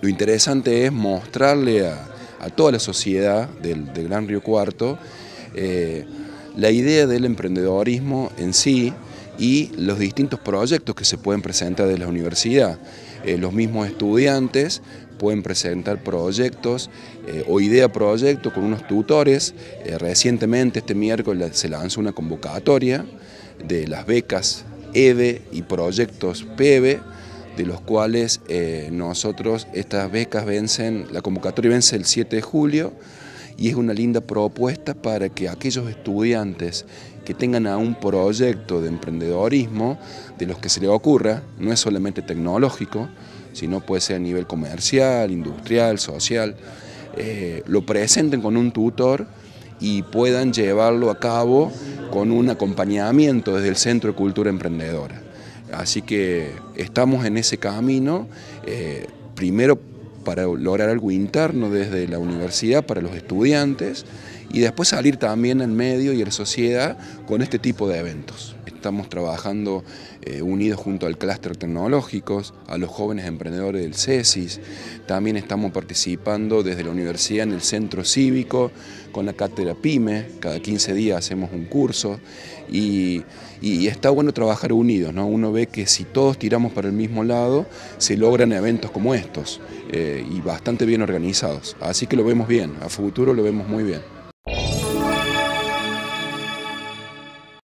lo interesante es mostrarle a, toda la sociedad del, Gran Río Cuarto eh, la idea del emprendedorismo en sí y los distintos proyectos que se pueden presentar de la universidad. Eh, los mismos estudiantes pueden presentar proyectos eh, o idea proyecto con unos tutores. recientemente, este miércoles, se lanzó una convocatoria de las becas EVE y proyectos PEVE de los cuales eh, nosotros, estas becas vencen, la convocatoria vence el 7 de julio y es una linda propuesta para que aquellos estudiantes que tengan a un proyecto de emprendedorismo, de los que se le ocurra, no es solamente tecnológico, sino puede ser a nivel comercial, industrial, social, eh, lo presenten con un tutor y puedan llevarlo a cabo con un acompañamiento desde el Centro de Cultura Emprendedora. Así que estamos en ese camino, eh, primero para lograr algo interno desde la universidad para los estudiantes y después salir también en medio y en sociedad con este tipo de eventos. Estamos trabajando eh, unidos junto al clúster tecnológicos, a los jóvenes emprendedores del CESIS, también estamos participando desde la universidad en el centro cívico con la cátedra PYME, cada 15 días hacemos un curso y, está bueno trabajar unidos, ¿no? uno ve que si todos tiramos para el mismo lado se logran eventos como estos eh, y bastante bien organizados, así que lo vemos bien, a futuro lo vemos muy bien.